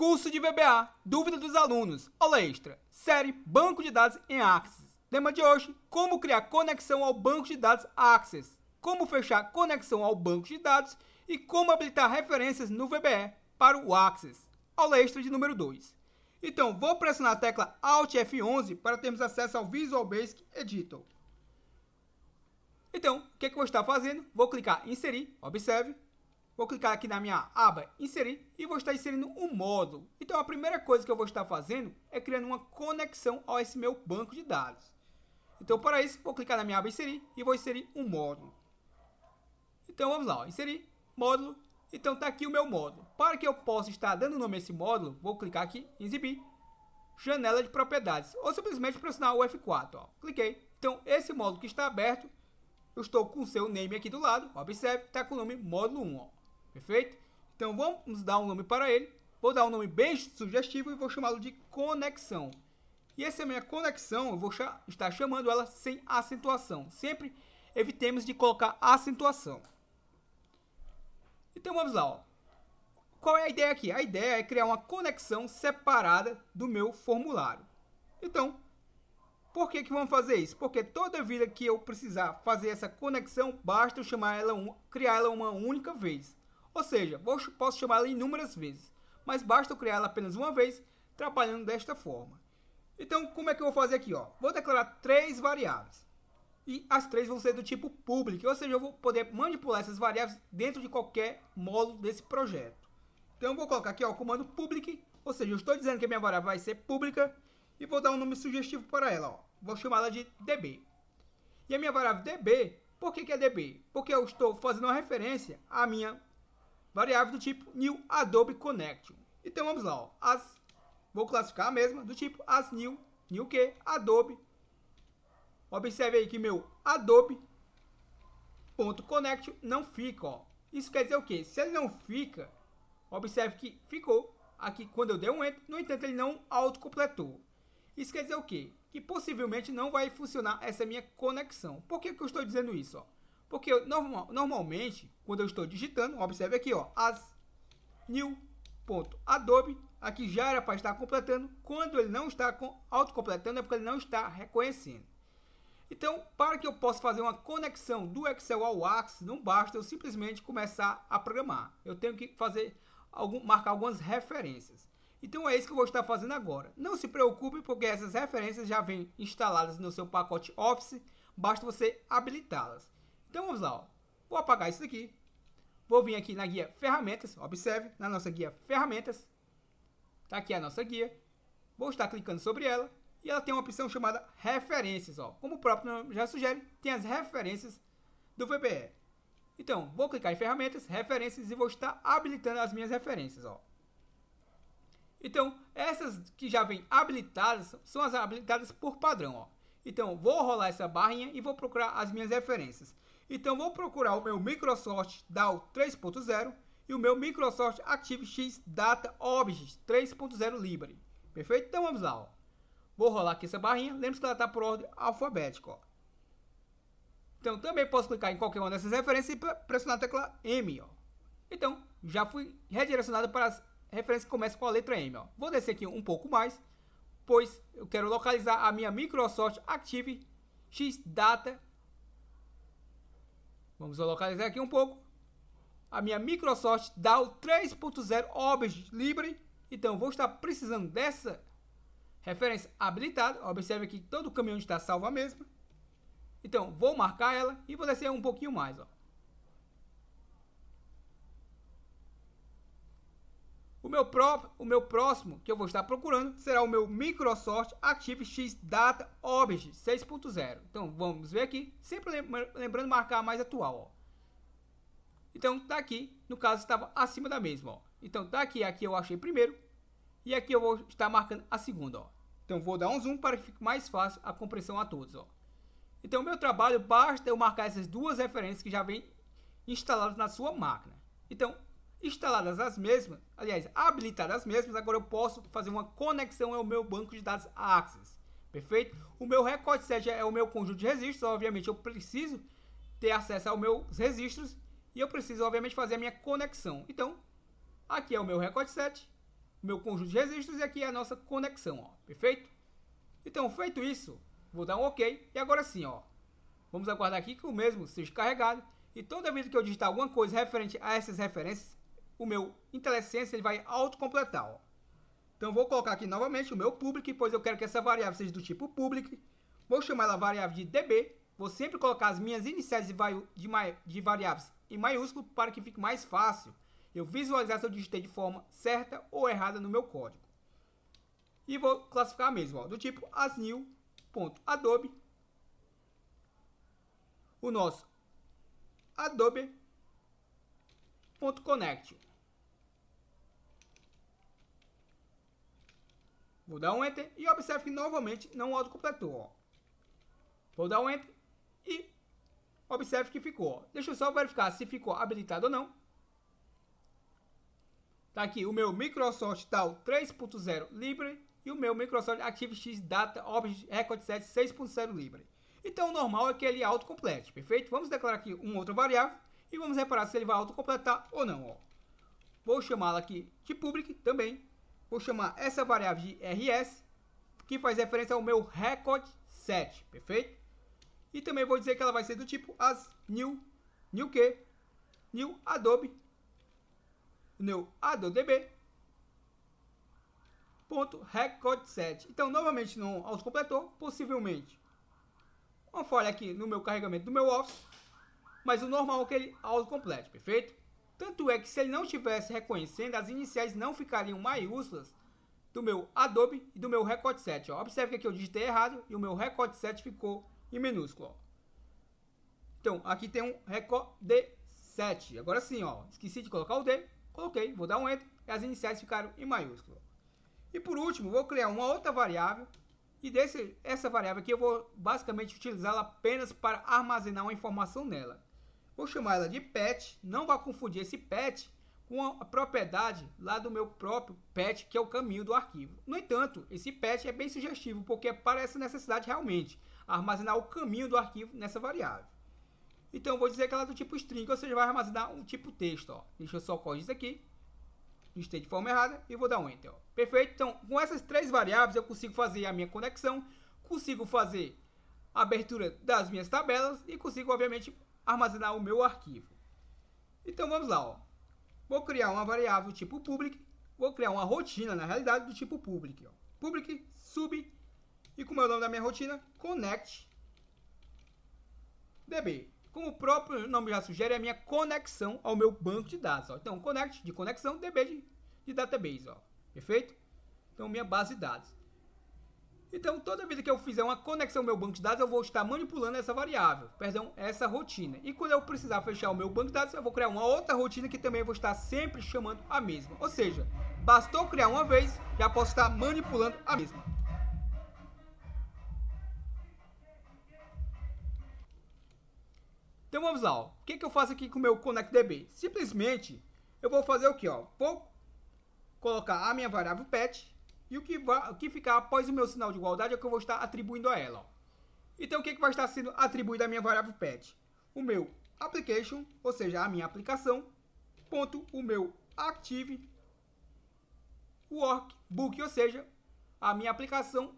Curso de VBA, dúvida dos alunos, aula extra, série Banco de Dados em Access. Tema de hoje, como criar conexão ao banco de dados Access, como fechar conexão ao banco de dados e como habilitar referências no VBE para o Access. Aula extra de número 2. Então, vou pressionar a tecla Alt F11 para termos acesso ao Visual Basic Editor. Então, o que, é que eu vou estar fazendo? Vou clicar em Inserir, observe, Vou clicar aqui na minha aba inserir e vou estar inserindo um módulo. Então a primeira coisa que eu vou estar fazendo é criando uma conexão ao esse meu banco de dados. Então para isso vou clicar na minha aba inserir e vou inserir um módulo. Então vamos lá, ó, inserir módulo. Então está aqui o meu módulo. Para que eu possa estar dando nome a esse módulo, vou clicar aqui em exibir, janela de propriedades, ou simplesmente pressionar o F4. Ó. Cliquei. Então esse módulo que está aberto, eu estou com o seu name aqui do lado, observe, está com o nome módulo 1. Ó. Perfeito? Então vamos dar um nome para ele. Vou dar um nome bem sugestivo e vou chamá-lo de conexão. E essa é minha conexão, eu vou estar chamando ela sem acentuação. Sempre evitemos de colocar acentuação. Então vamos lá. Ó. Qual é a ideia aqui? A ideia é criar uma conexão separada do meu formulário. Então, por que, que vamos fazer isso? Porque toda vida que eu precisar fazer essa conexão, basta eu chamar ela, um, criar ela uma única vez. Ou seja, posso chamá-la inúmeras vezes, mas basta eu criá-la apenas uma vez, trabalhando desta forma. Então, como é que eu vou fazer aqui? Ó? Vou declarar três variáveis. E as três vão ser do tipo public, ou seja, eu vou poder manipular essas variáveis dentro de qualquer módulo desse projeto. Então, eu vou colocar aqui ó, o comando public, ou seja, eu estou dizendo que a minha variável vai ser pública e vou dar um nome sugestivo para ela. Ó. Vou chamá-la de db. E a minha variável db, por que, que é db? Porque eu estou fazendo uma referência à minha variável do tipo new Adobe Connection. Então vamos lá, ó, as, vou classificar a mesma do tipo as new, new que Adobe. Observe aí que meu Adobe.connection não fica, ó. Isso quer dizer o quê? Se ele não fica, observe que ficou aqui quando eu dei um enter, no entanto ele não autocompletou. Isso quer dizer o quê? Que possivelmente não vai funcionar essa minha conexão. Por que, que eu estou dizendo isso? Ó? Porque eu, normal, normalmente, quando eu estou digitando, observe aqui, ó, as new.adobe, aqui já era para estar completando. Quando ele não está autocompletando, é porque ele não está reconhecendo. Então, para que eu possa fazer uma conexão do Excel ao Axis, não basta eu simplesmente começar a programar. Eu tenho que fazer algum, marcar algumas referências. Então é isso que eu vou estar fazendo agora. Não se preocupe porque essas referências já vêm instaladas no seu pacote Office, basta você habilitá-las. Então vamos lá, ó. vou apagar isso daqui, vou vir aqui na guia ferramentas, observe, na nossa guia ferramentas, tá aqui a nossa guia, vou estar clicando sobre ela, e ela tem uma opção chamada referências, ó. como o próprio nome já sugere, tem as referências do VBE. Então, vou clicar em ferramentas, referências e vou estar habilitando as minhas referências. Ó. Então, essas que já vêm habilitadas, são as habilitadas por padrão. Ó. Então, vou rolar essa barrinha e vou procurar as minhas referências. Então vou procurar o meu Microsoft DAO 3.0 e o meu Microsoft ActiveX Data Objects 3.0 Libre. Perfeito? Então vamos lá. Ó. Vou rolar aqui essa barrinha. Lembre-se que ela está por ordem alfabética. Ó. Então também posso clicar em qualquer uma dessas referências e pressionar a tecla M. Ó. Então já fui redirecionado para as referências que começam com a letra M. Ó. Vou descer aqui um pouco mais, pois eu quero localizar a minha Microsoft ActiveX Data Data Vamos localizar aqui um pouco. A minha Microsoft DAO 3.0 OBS Libre. Então, vou estar precisando dessa referência habilitada. Observe que todo o caminhão está salvo a mesma. Então, vou marcar ela e vou descer um pouquinho mais. Ó. meu, próprio, o meu próximo que eu vou estar procurando será o meu Microsoft Active X Data Object 6.0. Então vamos ver aqui, sempre lembrando marcar mais atual. Ó. Então tá aqui, no caso estava acima da mesma. Ó. Então tá aqui aqui eu achei primeiro e aqui eu vou estar marcando a segunda. Ó. Então vou dar um zoom para que fique mais fácil a compreensão a todos. Ó. Então meu trabalho basta eu marcar essas duas referências que já vem instaladas na sua máquina. Então instaladas as mesmas, aliás, habilitadas as mesmas, agora eu posso fazer uma conexão ao meu banco de dados Access. Perfeito? O meu record set é, é o meu conjunto de registros, obviamente eu preciso ter acesso aos meus registros e eu preciso, obviamente, fazer a minha conexão. Então, aqui é o meu record set, meu conjunto de registros e aqui é a nossa conexão, ó, perfeito? Então, feito isso, vou dar um OK e agora sim, ó, vamos aguardar aqui que o mesmo seja carregado e toda vez que eu digitar alguma coisa referente a essas referências, o meu IntelliSense ele vai autocompletar. Ó. Então vou colocar aqui novamente o meu public, pois eu quero que essa variável seja do tipo public. Vou chamar ela variável de db. Vou sempre colocar as minhas iniciais de, de variáveis em maiúsculo para que fique mais fácil eu visualizar se eu digitei de forma certa ou errada no meu código. E vou classificar mesmo, ó, do tipo asnew.adobe. O nosso adobe.connect. Vou dar um Enter e observe que novamente não autocompletou. Ó. Vou dar um Enter e observe que ficou. Deixa eu só verificar se ficou habilitado ou não. Tá aqui o meu Microsoft TAL 3.0 Libre e o meu Microsoft ActiveX Data Object Record Set 6.0 Libre. Então o normal é que ele autocomplete, perfeito? Vamos declarar aqui uma outra variável e vamos reparar se ele vai autocompletar ou não. Ó. Vou chamá-la aqui de public também vou chamar essa variável de RS, que faz referência ao meu record set, perfeito? E também vou dizer que ela vai ser do tipo as new, new que, new adobe, new adobe ponto record set. Então, novamente, no autocompletor, possivelmente, uma falha aqui no meu carregamento do meu Office, mas o normal é que ele autocomplete, perfeito? Tanto é que se ele não estivesse reconhecendo, as iniciais não ficariam maiúsculas do meu Adobe e do meu Record 7. Ó. Observe que aqui é eu digitei errado e o meu Record 7 ficou em minúsculo. Ó. Então, aqui tem um Record D7. Agora sim, ó, esqueci de colocar o D, coloquei, vou dar um Enter e as iniciais ficaram em maiúsculo. E por último, vou criar uma outra variável e desse, essa variável aqui eu vou basicamente utilizá-la apenas para armazenar uma informação nela. Vou chamar ela de pet. Não vá confundir esse pet com a propriedade lá do meu próprio pet, que é o caminho do arquivo. No entanto, esse pet é bem sugestivo, porque parece necessidade realmente armazenar o caminho do arquivo nessa variável. Então, vou dizer que ela é do tipo string, ou seja, vai armazenar um tipo texto. Ó. Deixa eu só corrigir isso aqui. Listei de forma errada e vou dar um enter. Ó. Perfeito? Então, com essas três variáveis, eu consigo fazer a minha conexão, consigo fazer a abertura das minhas tabelas e consigo, obviamente, armazenar o meu arquivo. Então vamos lá, ó. Vou criar uma variável tipo public, vou criar uma rotina, na realidade, do tipo public, ó. Public, sub, e como é o nome da minha rotina? Connect DB. Como o próprio nome já sugere, é a minha conexão ao meu banco de dados. Ó. Então, connect de conexão, DB de, de database. Ó. Perfeito? Então, minha base de dados. Então, toda vez que eu fizer uma conexão ao meu banco de dados, eu vou estar manipulando essa variável, perdão, essa rotina. E quando eu precisar fechar o meu banco de dados, eu vou criar uma outra rotina que também vou estar sempre chamando a mesma. Ou seja, bastou criar uma vez, já posso estar manipulando a mesma. Então vamos lá, ó. o que, que eu faço aqui com o meu ConnectDB? Simplesmente, eu vou fazer o que? Ó? Vou colocar a minha variável pet e o que, vai, o que ficar após o meu sinal de igualdade é o que eu vou estar atribuindo a ela. Ó. Então, o que, é que vai estar sendo atribuído à minha variável pet? O meu application, ou seja, a minha aplicação, ponto, o meu active, workbook, ou seja, a minha aplicação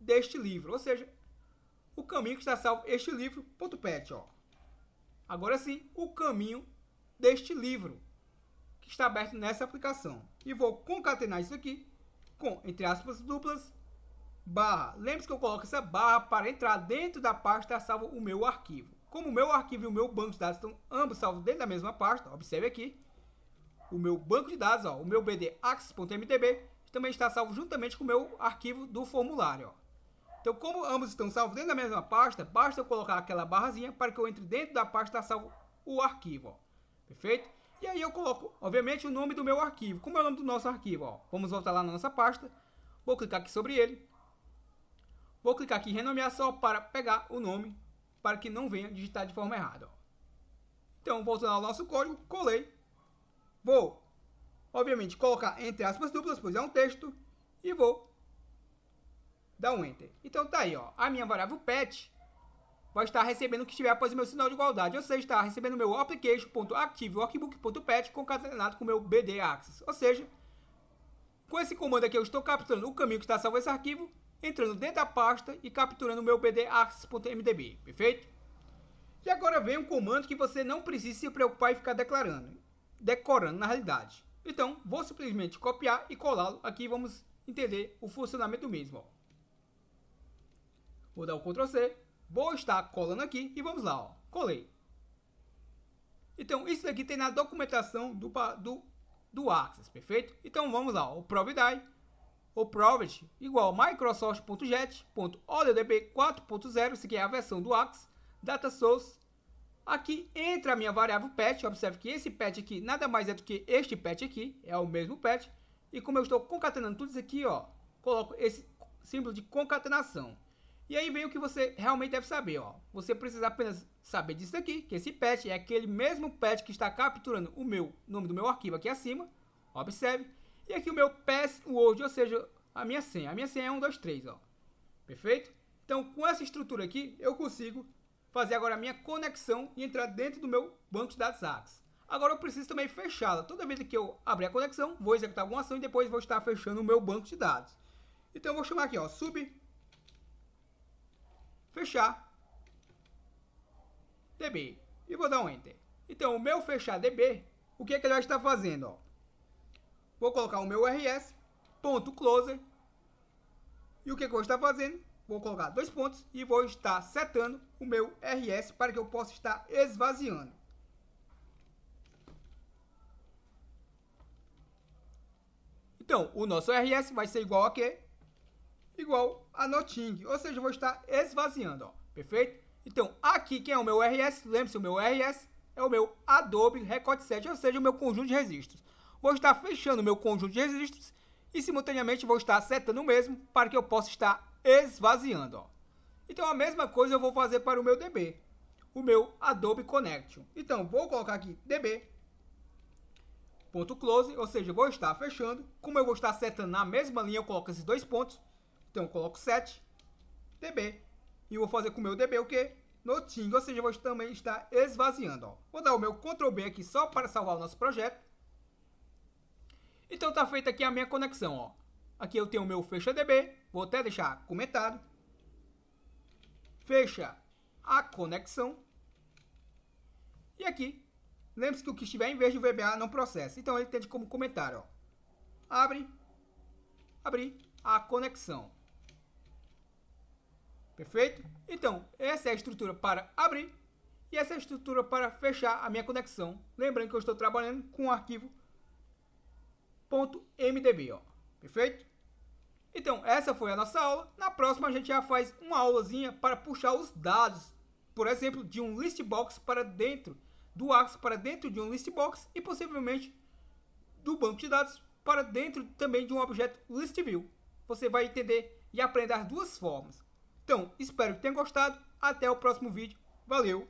deste livro, ou seja, o caminho que está salvo este livro, ponto pet, ó. Agora sim, o caminho deste livro que está aberto nessa aplicação. E vou concatenar isso aqui com, entre aspas, duplas, barra. Lembre-se que eu coloco essa barra para entrar dentro da pasta salvo o meu arquivo. Como o meu arquivo e o meu banco de dados estão ambos salvos dentro da mesma pasta, observe aqui, o meu banco de dados, ó, o meu bd também está salvo juntamente com o meu arquivo do formulário. Ó. Então, como ambos estão salvos dentro da mesma pasta, basta eu colocar aquela barrazinha para que eu entre dentro da pasta salvo o arquivo. Ó. Perfeito? E aí eu coloco, obviamente, o nome do meu arquivo. Como é o nome do nosso arquivo? Ó? Vamos voltar lá na nossa pasta. Vou clicar aqui sobre ele. Vou clicar aqui em renomear só para pegar o nome, para que não venha digitar de forma errada. Ó. Então, voltando ao nosso código, colei. Vou, obviamente, colocar entre aspas duplas, pois é um texto. E vou dar um Enter. Então tá aí, ó. A minha variável pet vai estar recebendo o que estiver após o meu sinal de igualdade, ou seja, está recebendo o meu application.activeworkbook.pet concatenado com o meu BD access. Ou seja, com esse comando aqui eu estou capturando o caminho que está salvo esse arquivo, entrando dentro da pasta e capturando o meu BD access.mdb, perfeito? E agora vem um comando que você não precisa se preocupar e ficar declarando, decorando na realidade. Então, vou simplesmente copiar e colá-lo aqui vamos entender o funcionamento mesmo. Ó. Vou dar o Ctrl C Vou estar colando aqui e vamos lá, ó. Colei. Então, isso daqui tem na documentação do, do, do Access, perfeito? Então, vamos lá, o Providai, o Provid, igual microsoft.jet.odb 4.0, se aqui é a versão do Access, data source. Aqui entra a minha variável pet, observe que esse pet aqui nada mais é do que este pet aqui, é o mesmo pet. E como eu estou concatenando tudo isso aqui, ó, coloco esse símbolo de concatenação. E aí vem o que você realmente deve saber, ó. Você precisa apenas saber disso aqui, que esse pet é aquele mesmo pet que está capturando o meu nome do meu arquivo aqui acima. Observe. E aqui o meu password, ou seja, a minha senha. A minha senha é 123, ó. Perfeito? Então, com essa estrutura aqui, eu consigo fazer agora a minha conexão e entrar dentro do meu banco de dados Axis. Agora eu preciso também fechá-la. Toda vez que eu abrir a conexão, vou executar alguma ação e depois vou estar fechando o meu banco de dados. Então eu vou chamar aqui, ó, sub fechar DB e vou dar um Enter. Então, o meu fechar DB, o que, é que ele vai estar fazendo? Ó? Vou colocar o meu RS, ponto closer, e o que, é que eu vou estar fazendo? Vou colocar dois pontos e vou estar setando o meu RS para que eu possa estar esvaziando. Então, o nosso RS vai ser igual a quê? igual a Noting, ou seja, eu vou estar esvaziando, ó, perfeito? Então, aqui quem é o meu RS? Lembre-se, o meu RS é o meu Adobe Record 7, ou seja, o meu conjunto de registros. Vou estar fechando o meu conjunto de registros e, simultaneamente, vou estar setando o mesmo para que eu possa estar esvaziando, ó. Então, a mesma coisa eu vou fazer para o meu DB, o meu Adobe Connection. Então, vou colocar aqui DB ponto close, ou seja, vou estar fechando. Como eu vou estar setando na mesma linha, eu coloco esses dois pontos. Então eu coloco 7, dB. E eu vou fazer com o meu dB o quê? No ou seja, eu vou também estar esvaziando. Ó. Vou dar o meu Ctrl B aqui só para salvar o nosso projeto. Então está feita aqui a minha conexão. Ó. Aqui eu tenho o meu fecha dB, vou até deixar comentado. Fecha a conexão. E aqui, lembre-se que o que estiver em verde do VBA não processa. Então ele tem como comentário. Ó. Abre, abrir a conexão. Perfeito? Então, essa é a estrutura para abrir e essa é a estrutura para fechar a minha conexão. Lembrando que eu estou trabalhando com o arquivo .mdb, ó. Perfeito? Então, essa foi a nossa aula. Na próxima, a gente já faz uma aulazinha para puxar os dados, por exemplo, de um listbox para dentro do Axis para dentro de um listbox e possivelmente do banco de dados para dentro também de um objeto listview. Você vai entender e aprender as duas formas. Então, espero que tenham gostado. Até o próximo vídeo. Valeu!